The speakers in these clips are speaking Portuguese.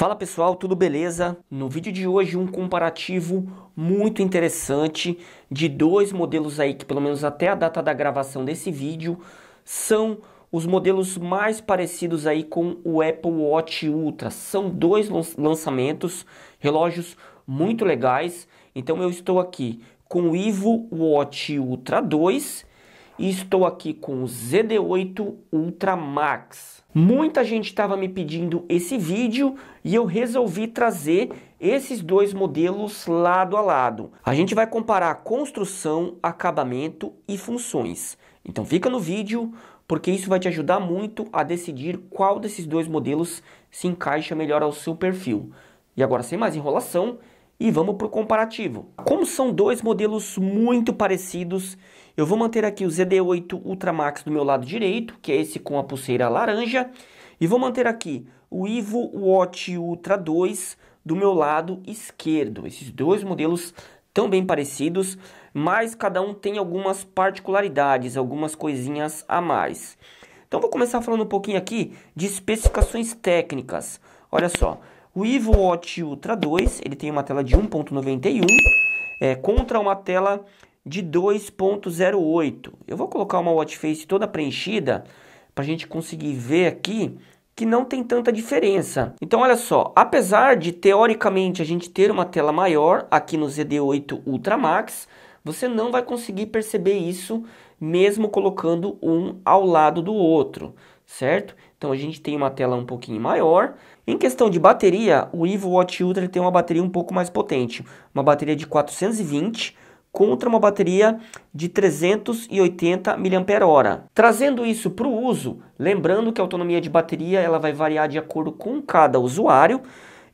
Fala pessoal, tudo beleza? No vídeo de hoje um comparativo muito interessante de dois modelos aí que pelo menos até a data da gravação desse vídeo são os modelos mais parecidos aí com o Apple Watch Ultra. São dois lançamentos, relógios muito legais. Então eu estou aqui com o Ivo Watch Ultra 2 e estou aqui com o ZD8 Ultra Max. Muita gente estava me pedindo esse vídeo e eu resolvi trazer esses dois modelos lado a lado. A gente vai comparar construção, acabamento e funções. Então fica no vídeo porque isso vai te ajudar muito a decidir qual desses dois modelos se encaixa melhor ao seu perfil. E agora sem mais enrolação, e vamos para o comparativo. Como são dois modelos muito parecidos eu vou manter aqui o ZD8 Ultramax do meu lado direito, que é esse com a pulseira laranja. E vou manter aqui o Ivo Watch Ultra 2 do meu lado esquerdo. Esses dois modelos tão bem parecidos, mas cada um tem algumas particularidades, algumas coisinhas a mais. Então vou começar falando um pouquinho aqui de especificações técnicas. Olha só, o Ivo Watch Ultra 2, ele tem uma tela de 1.91 é, contra uma tela de 2.08. Eu vou colocar uma watch face toda preenchida para a gente conseguir ver aqui que não tem tanta diferença. Então olha só, apesar de teoricamente a gente ter uma tela maior aqui no ZD8 Ultra Max, você não vai conseguir perceber isso mesmo colocando um ao lado do outro, certo? Então a gente tem uma tela um pouquinho maior. Em questão de bateria, o Evo Watch Ultra tem uma bateria um pouco mais potente, uma bateria de 420 contra uma bateria de 380 mAh. Trazendo isso para o uso, lembrando que a autonomia de bateria ela vai variar de acordo com cada usuário,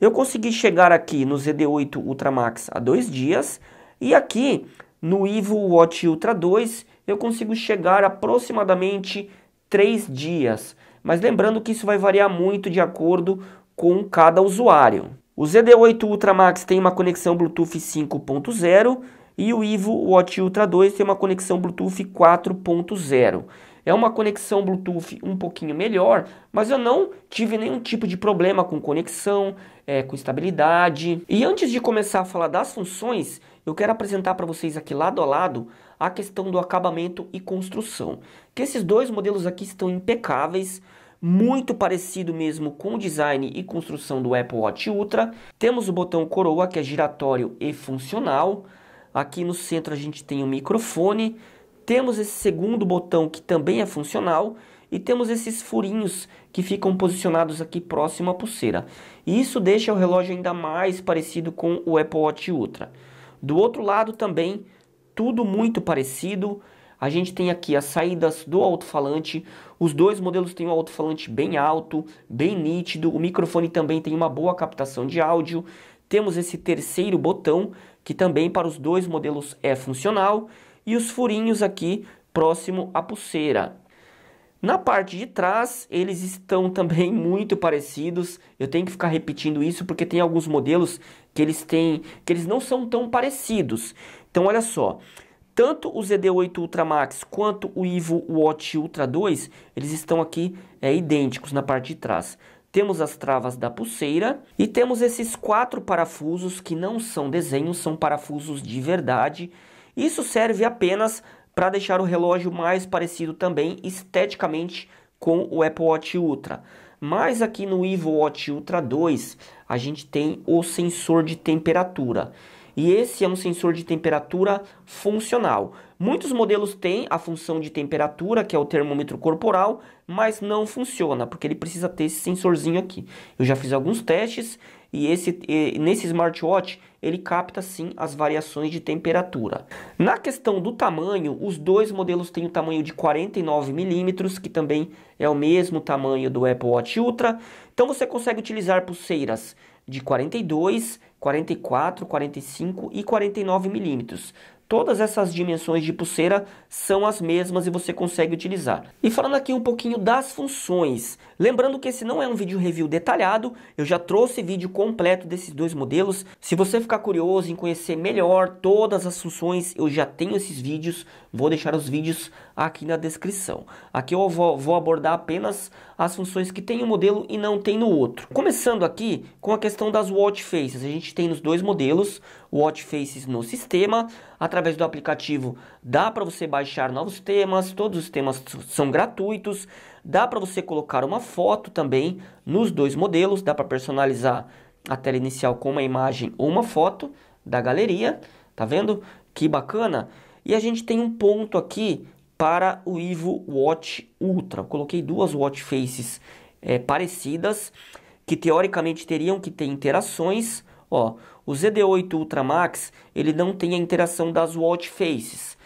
eu consegui chegar aqui no ZD8 Ultramax há dois dias e aqui no Ivo Watch Ultra 2 eu consigo chegar aproximadamente três dias. Mas lembrando que isso vai variar muito de acordo com cada usuário. O ZD8 Ultramax tem uma conexão Bluetooth 5.0 e o Ivo Watch Ultra 2 tem uma conexão Bluetooth 4.0. É uma conexão Bluetooth um pouquinho melhor, mas eu não tive nenhum tipo de problema com conexão, é, com estabilidade. E antes de começar a falar das funções, eu quero apresentar para vocês aqui lado a lado a questão do acabamento e construção. Que esses dois modelos aqui estão impecáveis, muito parecido mesmo com o design e construção do Apple Watch Ultra. Temos o botão coroa que é giratório e funcional. Aqui no centro a gente tem o um microfone, temos esse segundo botão que também é funcional e temos esses furinhos que ficam posicionados aqui próximo à pulseira. E isso deixa o relógio ainda mais parecido com o Apple Watch Ultra. Do outro lado também, tudo muito parecido. A gente tem aqui as saídas do alto-falante. Os dois modelos têm um alto-falante bem alto, bem nítido. O microfone também tem uma boa captação de áudio. Temos esse terceiro botão, que também para os dois modelos é funcional, e os furinhos aqui próximo à pulseira. Na parte de trás, eles estão também muito parecidos. Eu tenho que ficar repetindo isso porque tem alguns modelos que eles têm que eles não são tão parecidos. Então olha só, tanto o ZD8 Ultra Max quanto o Ivo Watch Ultra 2, eles estão aqui é, idênticos na parte de trás temos as travas da pulseira e temos esses quatro parafusos que não são desenhos, são parafusos de verdade. Isso serve apenas para deixar o relógio mais parecido também esteticamente com o Apple Watch Ultra. Mas aqui no Evo Watch Ultra 2, a gente tem o sensor de temperatura. E esse é um sensor de temperatura funcional. Muitos modelos têm a função de temperatura, que é o termômetro corporal, mas não funciona, porque ele precisa ter esse sensorzinho aqui. Eu já fiz alguns testes e esse e nesse smartwatch ele capta sim as variações de temperatura. Na questão do tamanho, os dois modelos têm o tamanho de 49 milímetros, que também é o mesmo tamanho do Apple Watch Ultra. Então você consegue utilizar pulseiras de 42, 44, 45 e 49 milímetros todas essas dimensões de pulseira são as mesmas e você consegue utilizar. E falando aqui um pouquinho das funções, lembrando que esse não é um vídeo review detalhado, eu já trouxe vídeo completo desses dois modelos. Se você ficar curioso em conhecer melhor todas as funções, eu já tenho esses vídeos, vou deixar os vídeos aqui na descrição. Aqui eu vou, vou abordar apenas as funções que tem um modelo e não tem no outro. Começando aqui com a questão das watch faces. A gente tem nos dois modelos watch faces no sistema. Através do aplicativo dá para você baixar novos temas, todos os temas são gratuitos. Dá para você colocar uma foto também nos dois modelos, dá para personalizar a tela inicial com uma imagem ou uma foto da galeria, tá vendo? Que bacana! E a gente tem um ponto aqui para o Ivo Watch Ultra. Eu coloquei duas watch faces é, parecidas que teoricamente teriam que ter interações. Ó, o ZD8 Ultra Max ele não tem a interação das watch faces.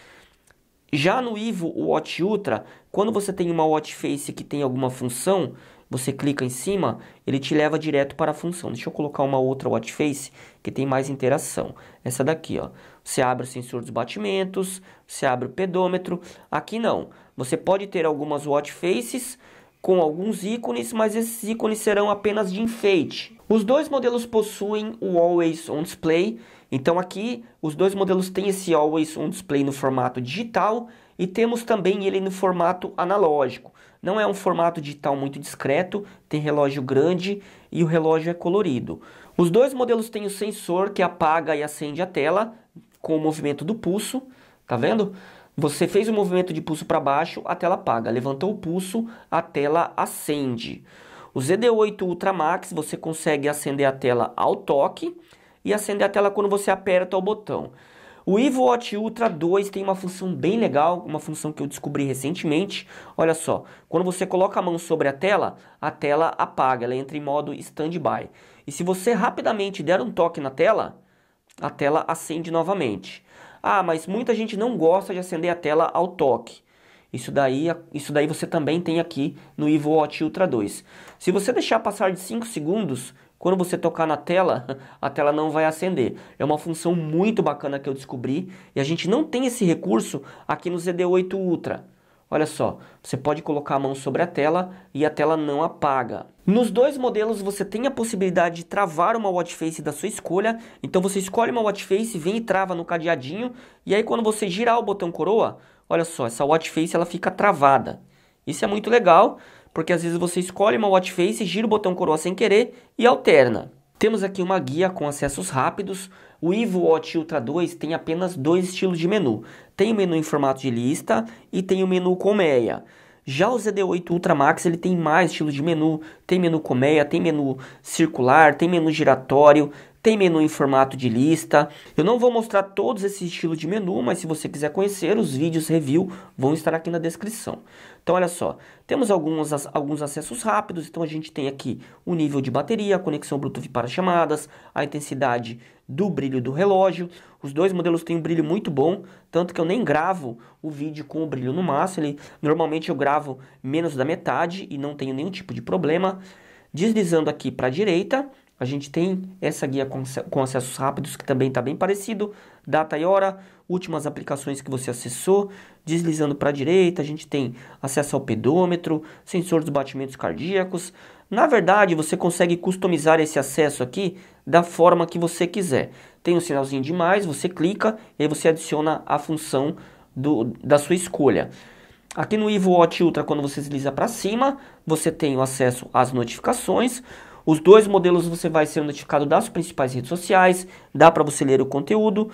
Já no Ivo Watch Ultra, quando você tem uma watch face que tem alguma função, você clica em cima, ele te leva direto para a função. Deixa eu colocar uma outra watch face que tem mais interação. Essa daqui, ó. Você abre o sensor dos batimentos, você abre o pedômetro. Aqui não. Você pode ter algumas watch faces com alguns ícones, mas esses ícones serão apenas de enfeite. Os dois modelos possuem o Always On Display, então aqui os dois modelos têm esse Always On Display no formato digital e temos também ele no formato analógico. Não é um formato digital muito discreto, tem relógio grande e o relógio é colorido. Os dois modelos têm o sensor que apaga e acende a tela, com o movimento do pulso, tá vendo? Você fez o movimento de pulso para baixo, a tela apaga. Levantou o pulso, a tela acende. O ZD8 Ultra Max, você consegue acender a tela ao toque e acender a tela quando você aperta o botão. O Evo Watch Ultra 2 tem uma função bem legal, uma função que eu descobri recentemente. Olha só, quando você coloca a mão sobre a tela, a tela apaga, ela entra em modo standby. E se você rapidamente der um toque na tela, a tela acende novamente. Ah, mas muita gente não gosta de acender a tela ao toque. Isso daí, isso daí você também tem aqui no Evo Watch Ultra 2. Se você deixar passar de 5 segundos, quando você tocar na tela, a tela não vai acender. É uma função muito bacana que eu descobri e a gente não tem esse recurso aqui no ZD8 Ultra. Olha só, você pode colocar a mão sobre a tela e a tela não apaga. Nos dois modelos você tem a possibilidade de travar uma watch face da sua escolha, então você escolhe uma watch face, vem e trava no cadeadinho, e aí quando você girar o botão coroa, olha só, essa watch face ela fica travada. Isso é muito legal, porque às vezes você escolhe uma watch face, gira o botão coroa sem querer e alterna. Temos aqui uma guia com acessos rápidos. O Evo Watch Ultra 2 tem apenas dois estilos de menu. Tem o menu em formato de lista e tem o menu colmeia. Já o ZD8 Ultra Max ele tem mais estilos de menu, tem menu colmeia, tem menu circular, tem menu giratório, tem menu em formato de lista. Eu não vou mostrar todos esses estilos de menu, mas se você quiser conhecer, os vídeos review vão estar aqui na descrição. Então olha só, temos alguns, alguns acessos rápidos, então a gente tem aqui o nível de bateria, a conexão Bluetooth para chamadas, a intensidade do brilho do relógio. Os dois modelos têm um brilho muito bom, tanto que eu nem gravo o vídeo com o brilho no máximo. Ele, normalmente eu gravo menos da metade e não tenho nenhum tipo de problema. Deslizando aqui para a direita, a gente tem essa guia com, com acessos rápidos, que também está bem parecido. Data e hora, últimas aplicações que você acessou. Deslizando para a direita, a gente tem acesso ao pedômetro, sensor dos batimentos cardíacos, na verdade, você consegue customizar esse acesso aqui da forma que você quiser. Tem um sinalzinho de mais, você clica e aí você adiciona a função do, da sua escolha. Aqui no Ivo Watch Ultra, quando você desliza para cima, você tem o acesso às notificações. Os dois modelos você vai ser notificado das principais redes sociais, dá para você ler o conteúdo.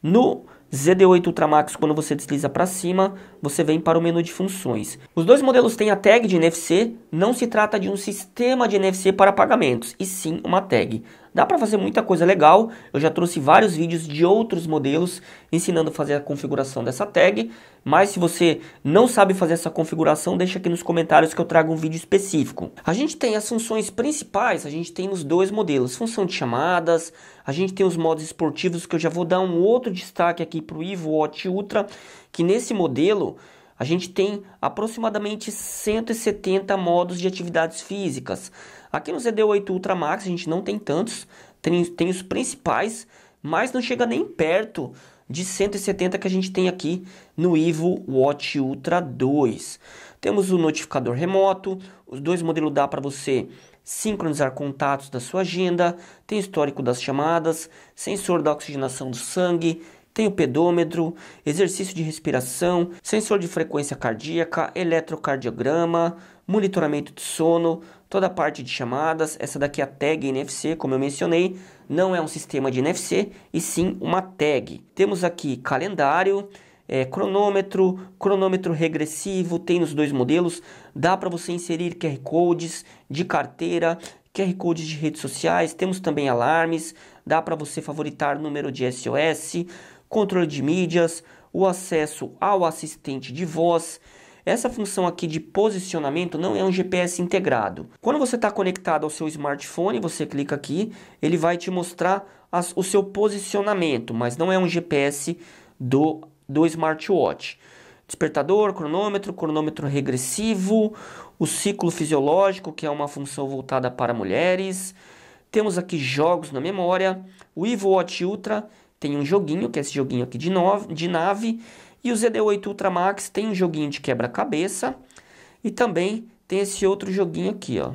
No ZD8 Ultramax, quando você desliza para cima, você vem para o menu de funções. Os dois modelos têm a tag de NFC, não se trata de um sistema de NFC para pagamentos, e sim uma tag. Dá para fazer muita coisa legal. Eu já trouxe vários vídeos de outros modelos ensinando a fazer a configuração dessa tag. Mas se você não sabe fazer essa configuração, deixa aqui nos comentários que eu trago um vídeo específico. A gente tem as funções principais, a gente tem nos dois modelos. Função de chamadas, a gente tem os modos esportivos que eu já vou dar um outro destaque aqui para o Ivo Watch Ultra. Que nesse modelo a gente tem aproximadamente 170 modos de atividades físicas. Aqui no ZD8 Ultra Max a gente não tem tantos, tem, tem os principais, mas não chega nem perto de 170 que a gente tem aqui no Ivo Watch Ultra 2. Temos o notificador remoto, os dois modelos dá para você sincronizar contatos da sua agenda, tem histórico das chamadas, sensor da oxigenação do sangue, tem o pedômetro, exercício de respiração, sensor de frequência cardíaca, eletrocardiograma, monitoramento de sono, toda a parte de chamadas. Essa daqui é a tag NFC, como eu mencionei, não é um sistema de NFC e sim uma tag. Temos aqui calendário, é, cronômetro, cronômetro regressivo, tem nos dois modelos. Dá para você inserir QR codes de carteira, QR codes de redes sociais. Temos também alarmes, dá para você favoritar número de SOS, controle de mídias, o acesso ao assistente de voz essa função aqui de posicionamento não é um GPS integrado. Quando você está conectado ao seu smartphone, você clica aqui, ele vai te mostrar as, o seu posicionamento, mas não é um GPS do, do smartwatch. Despertador, cronômetro, cronômetro regressivo, o ciclo fisiológico, que é uma função voltada para mulheres. Temos aqui jogos na memória. O Evo Watch Ultra tem um joguinho, que é esse joguinho aqui de, no, de nave e o ZD8 Ultra Max tem um joguinho de quebra-cabeça e também tem esse outro joguinho aqui, ó,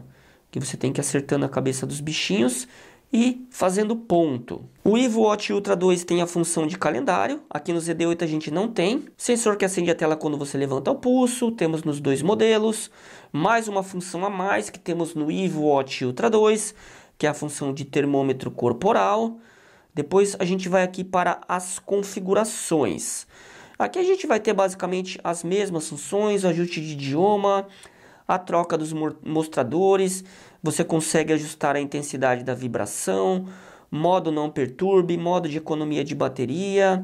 que você tem que ir acertando a cabeça dos bichinhos e fazendo ponto. O Evo Watch Ultra 2 tem a função de calendário, aqui no ZD8 a gente não tem. Sensor que acende a tela quando você levanta o pulso, temos nos dois modelos. Mais uma função a mais que temos no Evo Watch Ultra 2, que é a função de termômetro corporal. Depois a gente vai aqui para as configurações. Aqui a gente vai ter basicamente as mesmas funções, ajuste de idioma, a troca dos mostradores, você consegue ajustar a intensidade da vibração, modo não perturbe, modo de economia de bateria.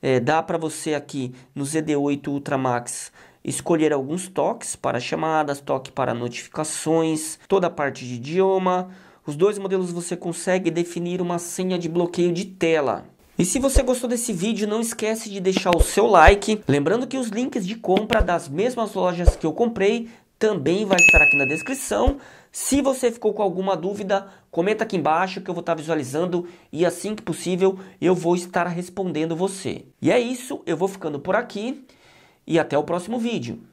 É, dá para você aqui no ZD8 Ultramax escolher alguns toques para chamadas, toque para notificações, toda a parte de idioma. Os dois modelos você consegue definir uma senha de bloqueio de tela. E se você gostou desse vídeo, não esquece de deixar o seu like. Lembrando que os links de compra das mesmas lojas que eu comprei também vai estar aqui na descrição. Se você ficou com alguma dúvida, comenta aqui embaixo que eu vou estar visualizando e assim que possível eu vou estar respondendo você. E é isso, eu vou ficando por aqui e até o próximo vídeo.